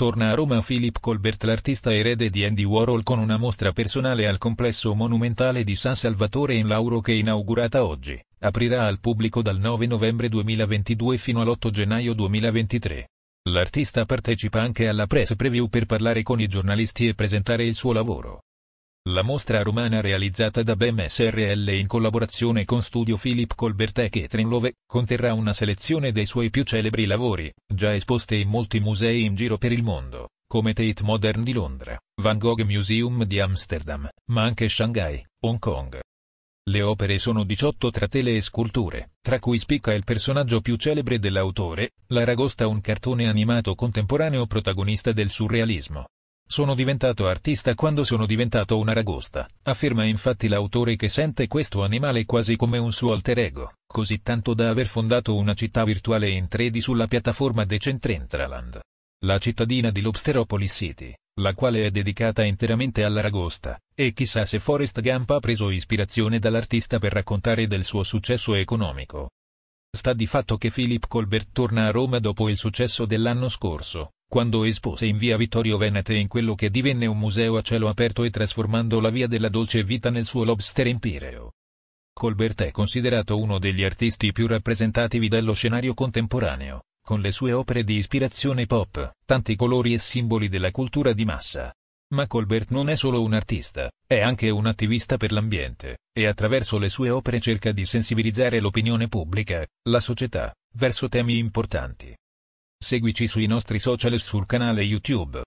Torna a Roma Philip Colbert l'artista erede di Andy Warhol con una mostra personale al complesso monumentale di San Salvatore in Lauro che inaugurata oggi, aprirà al pubblico dal 9 novembre 2022 fino all'8 gennaio 2023. L'artista partecipa anche alla press preview per parlare con i giornalisti e presentare il suo lavoro. La mostra romana realizzata da BEM SRL in collaborazione con Studio Philip Colbert e Catherine Love, conterrà una selezione dei suoi più celebri lavori, già esposte in molti musei in giro per il mondo, come Tate Modern di Londra, Van Gogh Museum di Amsterdam, ma anche Shanghai, Hong Kong. Le opere sono 18 tra tele e sculture, tra cui spicca il personaggio più celebre dell'autore, l'Aragosta un cartone animato contemporaneo protagonista del surrealismo, sono diventato artista quando sono diventato una ragosta, afferma infatti l'autore che sente questo animale quasi come un suo alter ego, così tanto da aver fondato una città virtuale in 3D sulla piattaforma Decentrentraland. La cittadina di Lobsteropolis City, la quale è dedicata interamente alla ragosta, e chissà se Forrest Gump ha preso ispirazione dall'artista per raccontare del suo successo economico. Sta di fatto che Philip Colbert torna a Roma dopo il successo dell'anno scorso, quando espose in via Vittorio Venete in quello che divenne un museo a cielo aperto e trasformando la via della dolce vita nel suo lobster empireo. Colbert è considerato uno degli artisti più rappresentativi dello scenario contemporaneo, con le sue opere di ispirazione pop, tanti colori e simboli della cultura di massa. Ma Colbert non è solo un artista, è anche un attivista per l'ambiente, e attraverso le sue opere cerca di sensibilizzare l'opinione pubblica, la società, verso temi importanti. Seguici sui nostri social e sul canale YouTube.